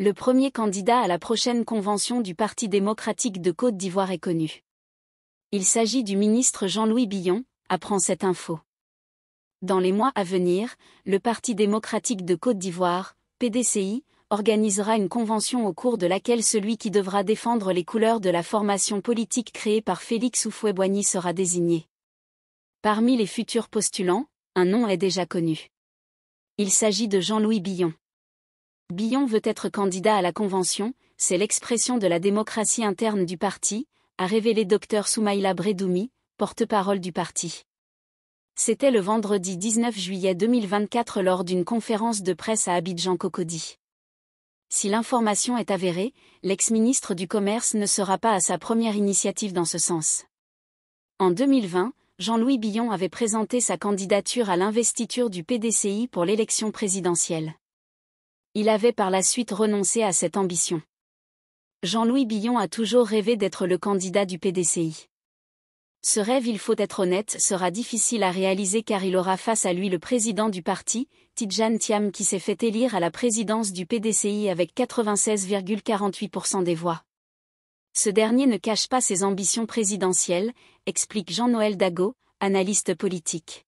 Le premier candidat à la prochaine convention du Parti démocratique de Côte d'Ivoire est connu. Il s'agit du ministre Jean-Louis Billon, apprend cette info. Dans les mois à venir, le Parti démocratique de Côte d'Ivoire, PDCI, organisera une convention au cours de laquelle celui qui devra défendre les couleurs de la formation politique créée par Félix Oufoué-Boigny sera désigné. Parmi les futurs postulants, un nom est déjà connu. Il s'agit de Jean-Louis Billon. Billon veut être candidat à la convention, c'est l'expression de la démocratie interne du parti, a révélé Dr Soumaïla Bredoumi, porte-parole du parti. C'était le vendredi 19 juillet 2024 lors d'une conférence de presse à Abidjan Cocody. Si l'information est avérée, l'ex-ministre du Commerce ne sera pas à sa première initiative dans ce sens. En 2020, Jean-Louis Billon avait présenté sa candidature à l'investiture du PDCI pour l'élection présidentielle il avait par la suite renoncé à cette ambition. Jean-Louis Billon a toujours rêvé d'être le candidat du PDCI. Ce rêve, il faut être honnête, sera difficile à réaliser car il aura face à lui le président du parti, Tidjane Thiam qui s'est fait élire à la présidence du PDCI avec 96,48% des voix. Ce dernier ne cache pas ses ambitions présidentielles, explique Jean-Noël Dago, analyste politique.